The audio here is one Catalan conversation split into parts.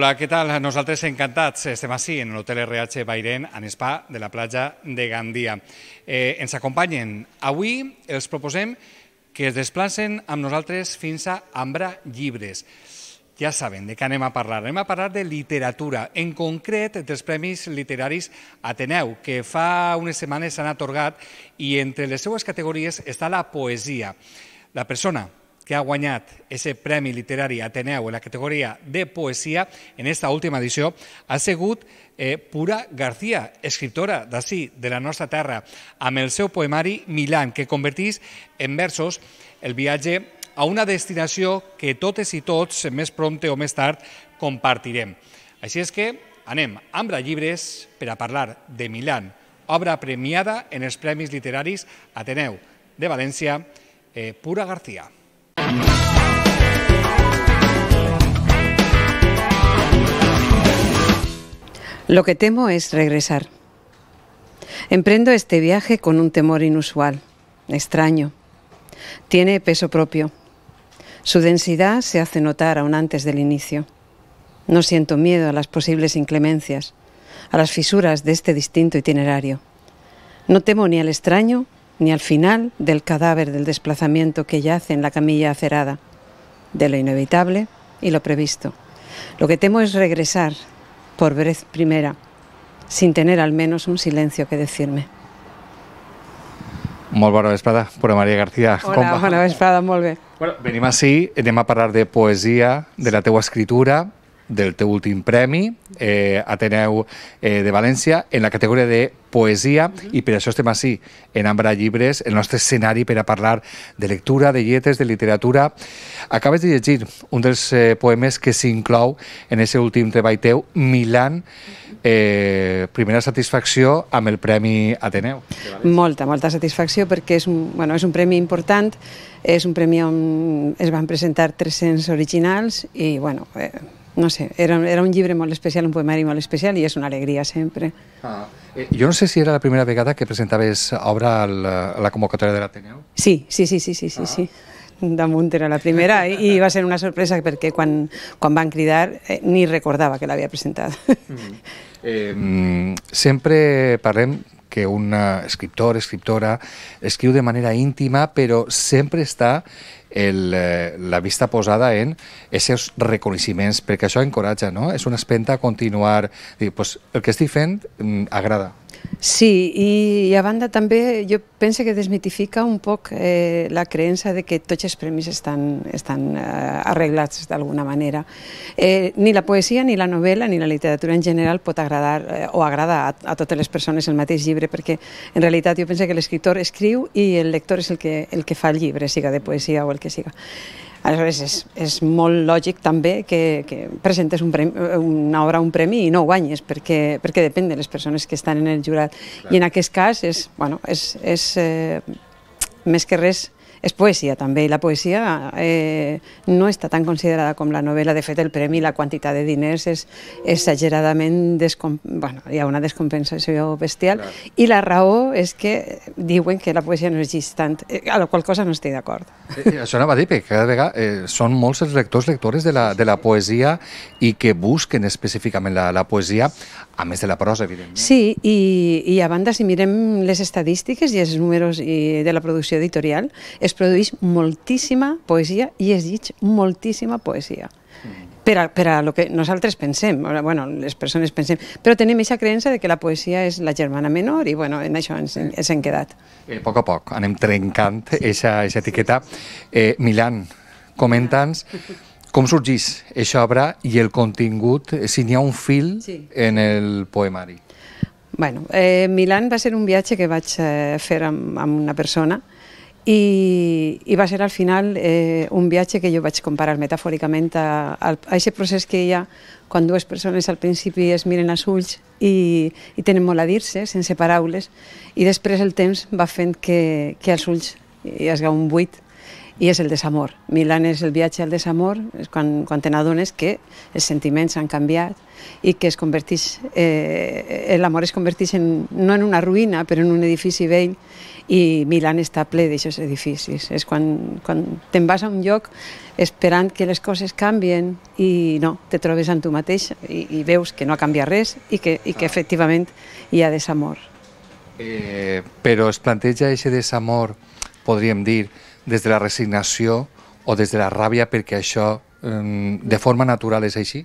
Hola, què tal? Nosaltres encantats. Estem així en l'Hotel RH Bairen, en Spa de la platja de Gandia. Eh, ens acompanyen. Avui els proposem que es desplacen amb nosaltres fins a Ambra Llibres. Ja saben de què anem a parlar. Anem a parlar de literatura, en concret dels Premis Literaris Ateneu, que fa unes setmanes s'han atorgat i entre les seues categories està la poesia. La persona que ha guanyat ese Premi Literari Ateneu en la categoria de poesia en esta última edició ha sigut eh, Pura García, escriptora d'ací, de la nostra terra, amb el seu poemari Milan, que convertís en versos el viatge a una destinació que totes i tots, més prompte o més tard, compartirem. Així és que anem amb la llibres per a parlar de Milan, obra premiada en els Premis Literaris Ateneu de València, eh, Pura García. Lo que temo es regresar. Emprendo este viaje con un temor inusual, extraño. Tiene peso propio. Su densidad se hace notar aún antes del inicio. No siento miedo a las posibles inclemencias, a las fisuras de este distinto itinerario. No temo ni al extraño ni al final del cadáver del desplazamiento que yace en la camilla acerada, de lo inevitable y lo previsto. Lo que temo es regresar por vez primera, sin tener al menos un silencio que decirme. Molt la vesprada, Pura María García. Hola, Com la bona vesprada, Bueno, venimos així, anem a hablar de poesía... de la teua escritura, del teu últim premi, eh, Ateneu eh, de València, en la categoria de poesia, uh mhm. -huh. i per això estem així, en Ambra Llibres, el nostre escenari per a parlar de lectura, de lletres, de literatura. Acabes de llegir un dels eh, poemes que s'inclou en ese últim treball teu, Milan, eh, primera satisfacció amb el Premi Ateneu. Molta, molta satisfacció, perquè és bueno, és un premi important, és un premi on es van presentar 300 originals i, bueno, eh, no sé, era, era un llibre molt especial, un poemari molt especial i és una alegria sempre. Ah, eh, jo no sé si era la primera vegada que presentaves obra a la, a la convocatòria de l'Ateneu. Sí, sí, sí, sí, sí, sí, ah. sí. Damunt era la primera i, i va ser una sorpresa perquè quan, quan van cridar eh, ni recordava que l'havia presentat. Mm. Eh, mm, sempre parlem que un escriptor, escriptora, escriu de manera íntima, però sempre està el, eh, la vista posada en aquests reconeixements, perquè això encoratja, no? És una espenta a continuar, dir, pues, el que estic fent mm, agrada, Sí, i, i a banda també jo penso que desmitifica un poc eh, la creença de que tots els premis estan, estan eh, arreglats d'alguna manera. Eh, ni la poesia, ni la novel·la, ni la literatura en general pot agradar eh, o agrada a, a totes les persones el mateix llibre, perquè en realitat jo penso que l'escriptor escriu i el lector és el que, el que fa el llibre, siga de poesia o el que siga. Aleshores, és, és molt lògic també que, que presentes un premi, eh, una obra a un premi i no guanyes, perquè, perquè depèn de les persones que estan en el jurat. Clar. I en aquest cas és, bueno, és, és eh, més que res és poesia també, i la poesia eh, no està tan considerada com la novel·la. De fet, el premi, la quantitat de diners és exageradament... Descom... Bueno, hi ha una descompensació bestial. I la raó és que diuen que la poesia no és tant, eh, a la qual cosa no estic d'acord. Eh, eh, això anava a dir, perquè cada vegada eh, són molts els lectors, lectores de la, de la poesia i que busquen específicament la, la poesia, a més de la prosa, evidentment. Sí, i, i a banda, si mirem les estadístiques i els números i de la producció editorial, es produeix moltíssima poesia i es llig moltíssima poesia per a, per a lo que nosaltres pensem, bueno, les persones pensem, però tenim aquesta creença de que la poesia és la germana menor i bueno, en això ens, ens hem quedat. Eh, a poc a poc anem trencant aquesta sí. etiqueta. Eh, Milan, comenta'ns com sorgís aquesta obra i el contingut, si n'hi ha un fil sí. en el poemari. Bueno, eh, Milan va ser un viatge que vaig eh, fer amb, amb una persona, i, i va ser al final eh, un viatge que jo vaig comparar metafòricament a, a, aquest procés que hi ha quan dues persones al principi es miren als ulls i, i tenen molt a dir-se, sense paraules, i després el temps va fent que, que els ulls hi hagi un buit i és el desamor. Milan és el viatge al desamor, és quan, quan te n'adones que els sentiments han canviat i que es converteix, eh, l'amor es converteix en, no en una ruïna, però en un edifici vell i Milan està ple d'aixòs edificis. És quan, quan te'n vas a un lloc esperant que les coses canvien i no, te trobes en tu mateix i, i veus que no ha canviat res i que, i que ah. efectivament hi ha desamor. Eh, però es planteja aquest desamor, podríem dir, des de la resignació o des de la ràbia perquè això mm, de forma natural és així?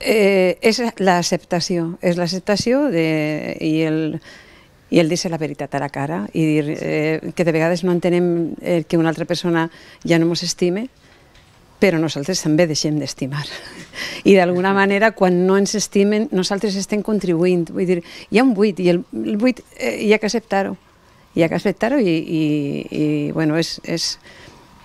Eh, és l'acceptació, és l'acceptació i el, i el dir-se la veritat a la cara i dir eh, que de vegades no entenem eh, que una altra persona ja no ens estime, però nosaltres també deixem d'estimar. I d'alguna manera, quan no ens estimen, nosaltres estem contribuint. Vull dir, hi ha un buit, i el, el buit eh, hi ha que acceptar-ho hi ha que acceptar-ho i, i, i bueno, és, és,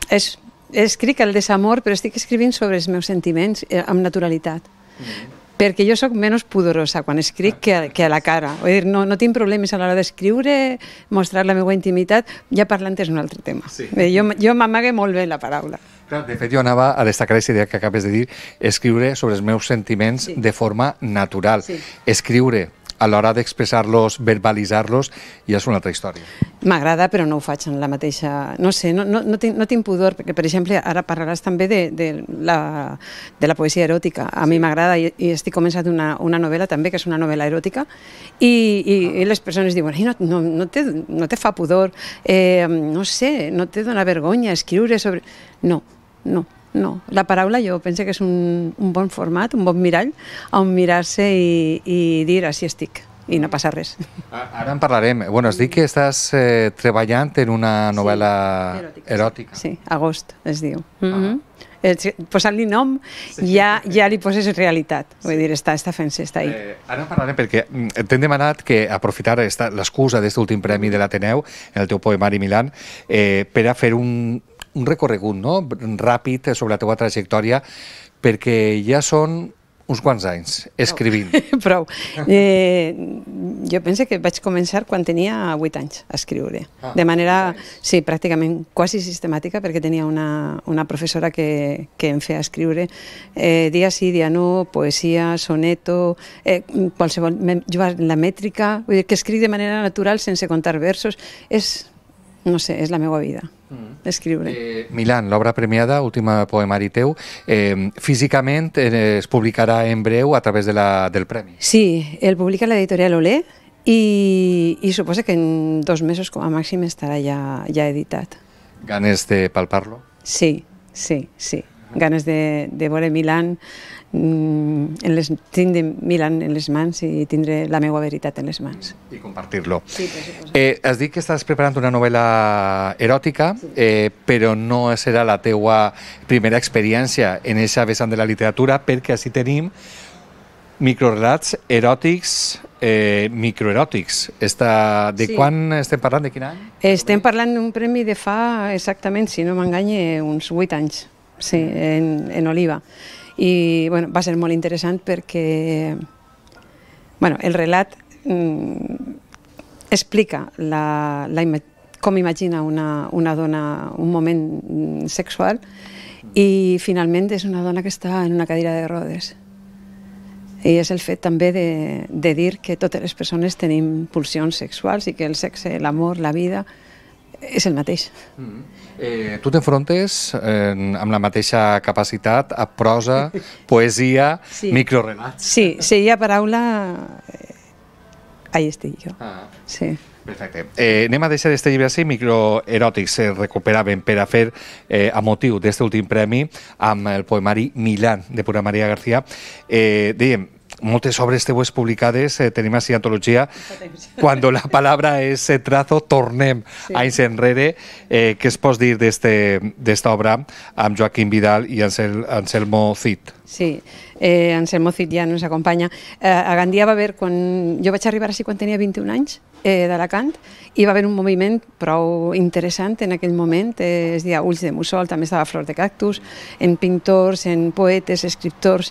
és, escric el desamor, però estic escrivint sobre els meus sentiments eh, amb naturalitat. Mm -hmm. Perquè jo sóc menys pudorosa quan escric que, que a la cara. Vull dir, no, no tinc problemes a l'hora d'escriure, mostrar la meva intimitat, ja parlant és un altre tema. Sí. Eh, jo jo m'amague molt bé la paraula. Però, de fet, jo anava a destacar aquesta idea que acabes de dir, escriure sobre els meus sentiments sí. de forma natural. Sí. Escriure a l'hora d'expressar-los, verbalitzar-los, ja és una altra història. M'agrada, però no ho faig en la mateixa... No sé, no, no, no, tinc, no tinc pudor, perquè, per exemple, ara parlaràs també de, de, la, de la poesia eròtica. A mi m'agrada i, i estic començant una, una novel·la també, que és una novel·la eròtica, i, i, ah. i les persones diuen, no, no, no, te, no te fa pudor, eh, no sé, no te dona vergonya escriure sobre... No, no, no. La paraula jo penso que és un, un bon format, un bon mirall, on mirar-se i, i dir així estic i no passa res. Ara en parlarem. Bueno, es diu que estàs eh, treballant en una novel·la sí, eròtica. eròtica. Sí, agost es diu. Mm -hmm. ah mhm. posant-li nom sí. ja, ja li poses realitat. Sí. Vull dir, està, està fent-se, està ahí. Eh, ara parlarem perquè mm, t'hem demanat que aprofitar l'excusa d'aquest últim premi de l'Ateneu, en el teu poemari Milan, eh, per a fer un, un recorregut no? ràpid sobre la teva trajectòria, perquè ja són uns quants anys escrivint. Prou. Eh, jo penso que vaig començar quan tenia 8 anys a escriure. Ah, de manera, sí, pràcticament quasi sistemàtica, perquè tenia una, una professora que, que em feia escriure eh, dia sí, dia no, poesia, soneto, eh, qualsevol, jugar la mètrica, vull dir, que escric de manera natural sense contar versos. És no sé, és la meva vida, mm. escriure. Eh, Milan, l'obra premiada, última poemari teu, eh, físicament eh, es publicarà en breu a través de la, del premi. Sí, el publica l'editorial Olé i, i suposa que en dos mesos com a màxim estarà ja, ja editat. Ganes de palpar-lo? Sí, sí, sí ganes de, de veure Milan, mm, en les, tindre Milan en les mans i tindre la meva veritat en les mans. I compartir-lo. Sí, eh, has dit que estàs preparant una novel·la eròtica, sí. eh, però no serà la teua primera experiència en aquesta vessant de la literatura, perquè així tenim microrelats eròtics, eh, microeròtics. Esta, de sí. quan estem parlant? De quin any? Estem parlant d'un premi de fa exactament, si no m'enganye, uns 8 anys sí, en, en Oliva. I bueno, va ser molt interessant perquè bueno, el relat mm, explica la, la, com imagina una, una dona un moment mm, sexual i finalment és una dona que està en una cadira de rodes. I és el fet també de, de dir que totes les persones tenim pulsions sexuals i que el sexe, l'amor, la vida, és el mateix. Mm -hmm. eh, tu t'enfrontes eh, amb la mateixa capacitat a prosa, poesia, sí. microrelats. Sí, si hi ha paraula, eh, ahí estic jo. Ah. Sí. Perfecte. Eh, anem a deixar aquest llibre així, Microeròtics, eh, recuperaven per a fer eh, a motiu d'aquest últim premi amb el poemari Milan, de Pura Maria García. Eh, dèiem, moltes obres teues publicades, eh, tenim així antologia, quan la paraula és eh, trazo, tornem sí. anys enrere. Eh, què es pot dir d'esta obra amb Joaquim Vidal i Ansel, Anselmo Cid? Sí, eh, Anselmo Cid ja ens acompanya. Eh, a Gandia va haver, quan... jo vaig arribar així quan tenia 21 anys, eh, d'Alacant, i va haver un moviment prou interessant en aquell moment, eh, es deia Ulls de Mussol, també estava Flor de Cactus, en pintors, en poetes, escriptors,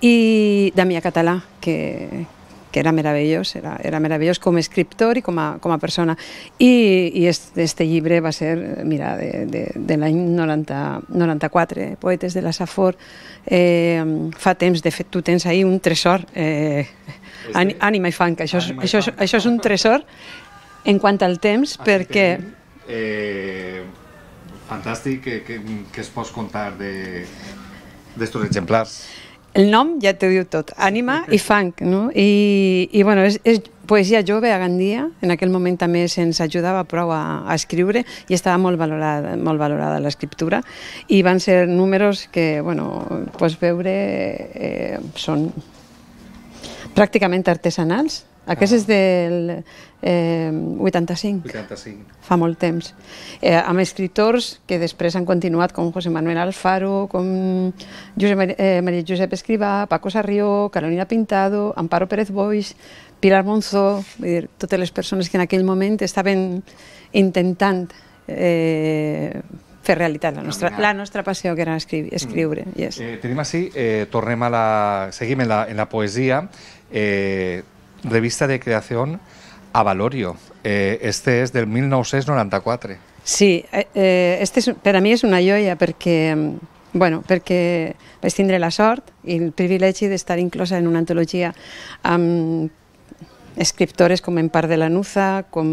i Damià Català, que, que era meravellós, era, era meravellós com a escriptor i com a, com a persona. I, i este, este llibre va ser, mira, de, de, de l'any 94, Poetes de la Safor. Eh, fa temps, de fet, tu tens ahir un tresor, eh, ànima i fang, això, és, això, és, això és un tresor en quant al temps, Aquí perquè... Tenim, eh, fantàstic que, que, que es pots contar de d'estos exemplars el nom ja t'ho diu tot, ànima i funk, no? I, i bueno, és, és poesia jove a Gandia, en aquell moment també se'ns ajudava prou a, a escriure i estava molt valorada, molt valorada l'escriptura i van ser números que, bueno, pots veure, eh, són pràcticament artesanals, aquest és del eh, 85. 85. Fa molt temps. Eh, amb escriptors que després han continuat, com José Manuel Alfaro, com Josep, eh, Maria Josep Escrivà, Paco Sarrió, Carolina Pintado, Amparo Pérez Boix, Pilar Monzó, dir, totes les persones que en aquell moment estaven intentant eh, fer realitat la nostra, la nostra passió, que era escriure. Mm. escriure yes. eh, tenim així, eh, tornem a la... seguim en la, en la poesia. Eh, revista de creación Avalorio. Eh, este es del 1994. Sí, eh, eh este és, per a mi una joia perquè, mm, bueno, perquè vaig tindre la sort i el privilegi d'estar inclosa en una antologia amb escriptores com Empar de la Nuza, com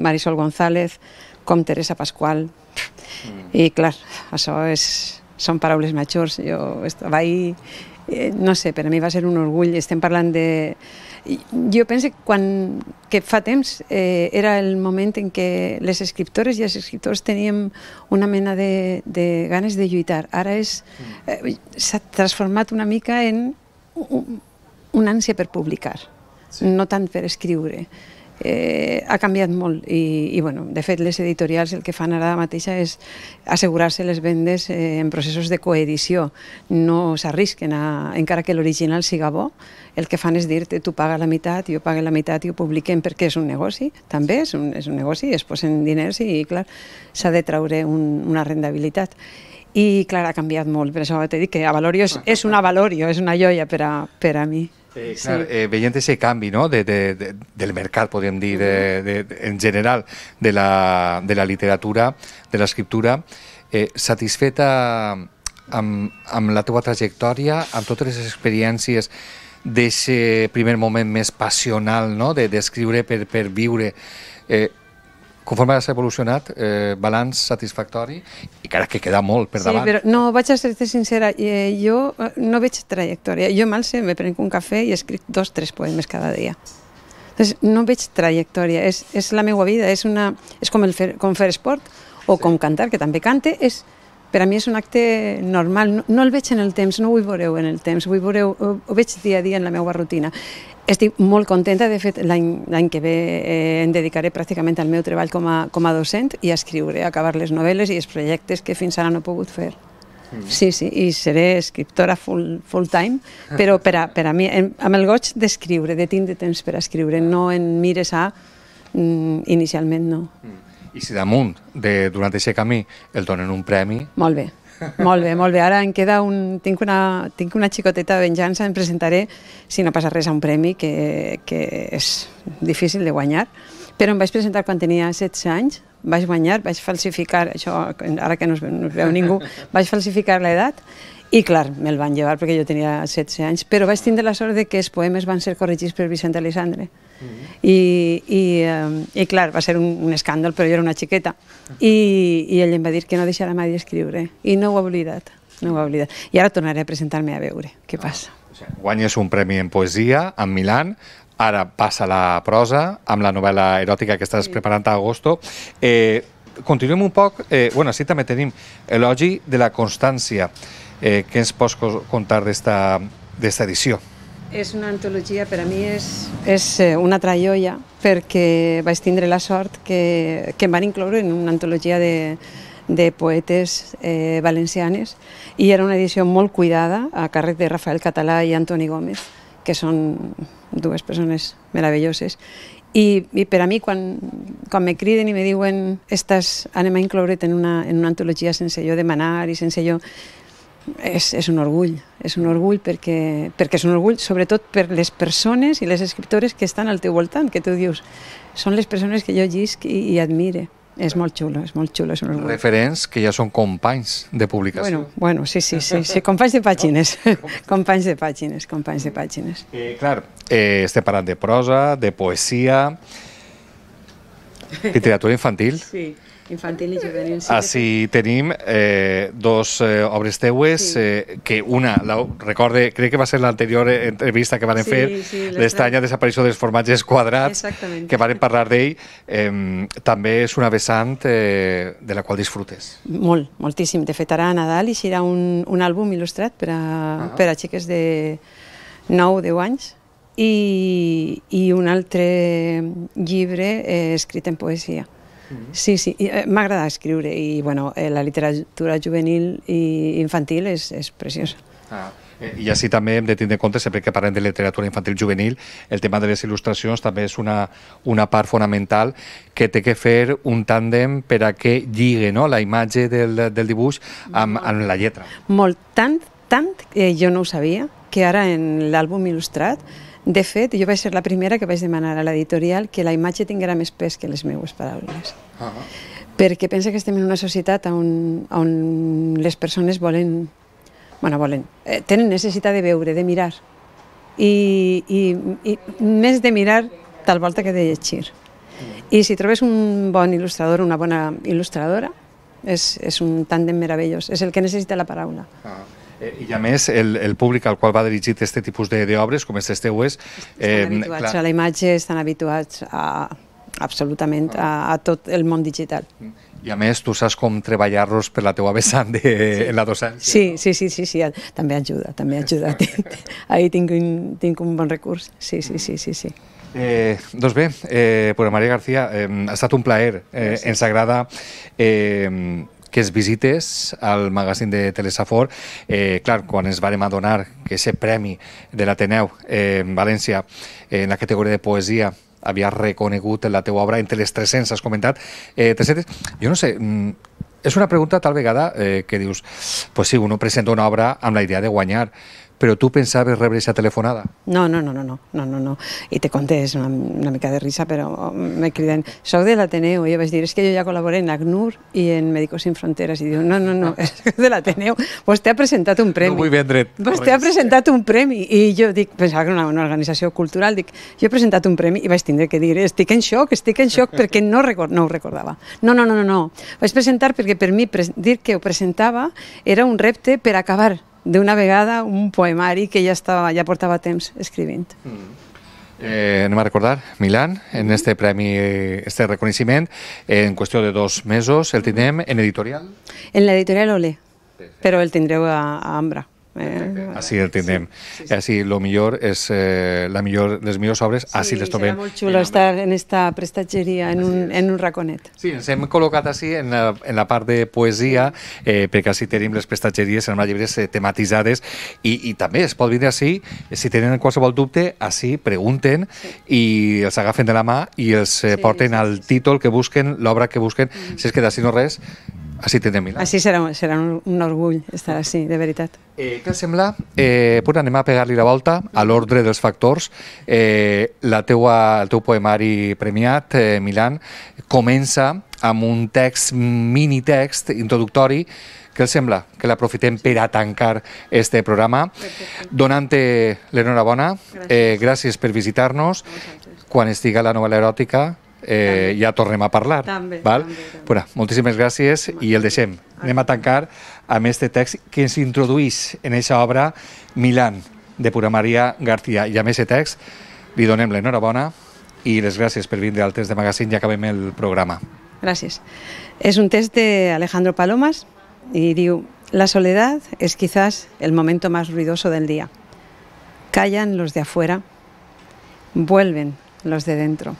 Marisol González, com Teresa Pascual. Mm. I clar, això és, són paraules majors. Jo estava ahí, eh, no sé, per a mi va ser un orgull. Estem parlant de jo penso que, quan, que fa temps eh, era el moment en què les escriptores i els escriptors teníem una mena de, de ganes de lluitar. Ara eh, s'ha eh, transformat una mica en un, un ànsia per publicar, sí. no tant per escriure eh, ha canviat molt i, i bueno, de fet les editorials el que fan ara mateixa és assegurar-se les vendes eh, en processos de coedició no s'arrisquen a, encara que l'original siga bo el que fan és dir-te tu paga la meitat, jo pague la meitat i ho publiquem perquè és un negoci, també és un, és un negoci es posen diners i clar s'ha de traure un, una rendabilitat i clar, ha canviat molt, per això t'he dit que Avalorio és, és una Avalorio, és una joia per a, per a mi Eh, clar, sí. eh, veient aquest canvi no? de, de, de, del mercat, podem dir, de, de, de, en general, de la, de la literatura, de l'escriptura, eh, satisfeta amb, amb la teva trajectòria, amb totes les experiències d'aquest primer moment més passional no? d'escriure de, per, per viure, eh, conforme has evolucionat, eh, balanç satisfactori i encara que queda molt per sí, davant. Sí, però no, vaig a ser sincera, eh, jo eh, no veig trajectòria. Jo mal sé, me prenc un cafè i escric dos, tres poemes cada dia. Entonces, no veig trajectòria, és, és la meva vida, és, una, és com, el fer, com fer esport o sí. com cantar, que també cante, és per a mi és un acte normal, no, no el veig en el temps, no ho veureu en el temps, ho, veureu, ho, ho veig dia a dia en la meva rutina. Estic molt contenta, de fet l'any que ve eh, em dedicaré pràcticament al meu treball com a, com a docent i a escriure, a acabar les novel·les i els projectes que fins ara no he pogut fer. Mm. Sí, sí, i seré escriptora full, full time, però per a, per a mi, en, amb el goig d'escriure, de tindre temps per a escriure, no en mires a mm, inicialment no. Mm. I si damunt, de, durant aquest camí, el donen un premi... Molt bé, molt bé, molt bé. Ara em queda un... Tinc una, tinc una xicoteta de venjança, em presentaré, si no passa res, a un premi que, que és difícil de guanyar, però em vaig presentar quan tenia 16 anys, vaig guanyar, vaig falsificar, això ara que no es, no es veu ningú, vaig falsificar l'edat i, clar, me'l van llevar perquè jo tenia 16 anys, però vaig tindre la sort de que els poemes van ser corregits per Vicent Alessandre. Mm -hmm. I, i, eh, I clar, va ser un, un escàndal, però jo era una xiqueta. I, I ell em va dir que no deixarà mai d'escriure. I no ho ha oblidat, no ho ha oblidat. I ara tornaré a presentar-me a veure què ah, passa. o Guanyes un premi en poesia en Milan, ara passa la prosa amb la novel·la eròtica que estàs sí. preparant a agosto. Eh, continuem un poc, eh, bueno, sí també tenim elogi de la constància. Eh, què ens pots contar d'esta edició? és una antologia, per a mi és, és eh, una altra joia, perquè vaig tindre la sort que, que em van incloure en una antologia de, de poetes eh, valencianes i era una edició molt cuidada a càrrec de Rafael Català i Antoni Gómez, que són dues persones meravelloses. I, i per a mi, quan, quan me criden i me diuen estàs, anem a incloure't en una, en una antologia sense jo demanar i sense jo és, és un orgull, és un orgull perquè, perquè és un orgull sobretot per les persones i les escriptores que estan al teu voltant, que tu dius, són les persones que jo llisc i, i admire. És molt xulo, és molt xulo, és un orgull. Referents que ja són companys de publicació. Bueno, bueno sí, sí, sí, sí, companys de pàgines, companys de pàgines, companys de pàgines. Eh, clar, eh, estem parlant de prosa, de poesia, literatura infantil. Sí infantil i juvenil. Sí. Així ah, tenim eh, dos eh, obres teues, sí. eh, que una, la, recorde, crec que va ser l'anterior eh, entrevista que van sí, fer, sí, l'estranya desaparició dels formatges quadrats, Exactament. que van parlar d'ell, eh, també és una vessant eh, de la qual disfrutes. Molt, moltíssim. De fet, ara a Nadal serà un, un àlbum il·lustrat per a, ah. per a xiques de 9-10 anys, i, i un altre llibre eh, escrit en poesia. Mm-hmm. Sí, sí, eh, m'agrada escriure i bueno, eh, la literatura juvenil i infantil és, és preciosa. Ah. Eh, I així també hem de tenir en compte, sempre que parlem de literatura infantil juvenil, el tema de les il·lustracions també és una, una part fonamental que té que fer un tàndem per a que lligue no? la imatge del, del dibuix amb, amb la lletra. Molt, tant, tant, eh, jo no ho sabia, que ara en l'àlbum il·lustrat de fet, jo vaig ser la primera que vaig demanar a l'editorial que la imatge tinguera més pes que les meues paraules. -huh. Ah. Perquè pensa que estem en una societat on, on les persones volen... Bueno, volen... Eh, tenen necessitat de veure, de mirar. I, i, i més de mirar, tal volta que de llegir. I si trobes un bon il·lustrador, una bona il·lustradora, és, és un tàndem meravellós, és el que necessita la paraula. Ah. Eh, I a més, el, el públic al qual va dirigit aquest tipus d'obres, com és l'Esteu, Eh, estan habituats clar... a la imatge, estan habituats a, absolutament a, ah. a tot el món digital. Mm. I a més, tu saps com treballar-los per la teua vessant de, sí. en la docència. Sí, no? sí, sí, sí, sí, també ajuda, també ajuda. Ahir tinc un, tinc un bon recurs, sí, sí, sí, sí. sí. Eh, doncs bé, eh, Maria García, eh, ha estat un plaer. Eh, sí, sí. Ens agrada eh, que es visites al magazín de Telesafor. Eh, clar, quan ens vàrem adonar que aquest premi de l'Ateneu eh, en València eh, en la categoria de poesia havia reconegut la teva obra entre les 300, has comentat. Eh, 300, jo no sé, mm, és una pregunta tal vegada eh, que dius, pues sí, uno presenta una obra amb la idea de guanyar, però tu pensaves rebre aquesta telefonada? No, no, no, no, no, no, no, no. I te conté, una, una mica de risa, però me criden, soc de l'Ateneu, i jo vaig dir, és es que jo ja col·laboré en ACNUR i en Médicos Sin Fronteres, i diu, no, no, no, és de l'Ateneu, vostè ha presentat un premi. No vull vendre. Vostè te ha presentat un premi, i jo dic, pensava que era una, una organització cultural, dic, jo he presentat un premi, i vaig tindre que dir, estic en xoc, estic en xoc, perquè no, record, no ho recordava. No, no, no, no, no, vaig presentar perquè per mi dir que ho presentava era un repte per acabar d'una vegada un poemari que ja, estava, ja portava temps escrivint. Mm. Eh, anem a recordar, Milan, en este premi, este reconeixement, en qüestió de dos mesos el tindrem en editorial? En l'editorial Ole, però el tindreu a, a Ambra. Eh? Així el tindrem. Sí, sí, sí. Així, eh, lo millor és, eh, la millor, les millors obres, sí, així les trobem. Sí, molt xulo estar en esta prestatgeria, en un, en un raconet. Sí, ens hem col·locat així en la, en la part de poesia, eh, perquè així tenim les prestatgeries en llibres eh, tematitzades i, i també es pot venir així, eh, si tenen qualsevol dubte, així pregunten sí. i els agafen de la mà i els eh, sí, porten sí, sí, al sí. títol que busquen, l'obra que busquen, mm. si és que d'ací no res, així tindrem Milà. Així serà, serà un, un orgull estar així, de veritat. Eh, què sembla? Eh, pues anem a pegar-li la volta a l'ordre dels factors. Eh, la teua, el teu poemari premiat, eh, Milán, comença amb un text, mini text introductori què els sembla? Que l'aprofitem per a tancar este programa. Donant-te l'enhorabona, gràcies. Eh, gràcies per visitar-nos. Quan estiga la novel·la eròtica, Eh, ya ya a hablar També, val? també, Bueno, moltíssimes gràcies i el deixem. a tancar este text que se introduís en esa obra Milán, de Pura María García. I ese aquest text li donem enhorabuena i les gracias por venir al test de magazine i acabem el programa. gracias es un test de Alejandro Palomas y diu La soledad es quizás el momento más ruidoso del día. Callan los de afuera, vuelven los de dentro.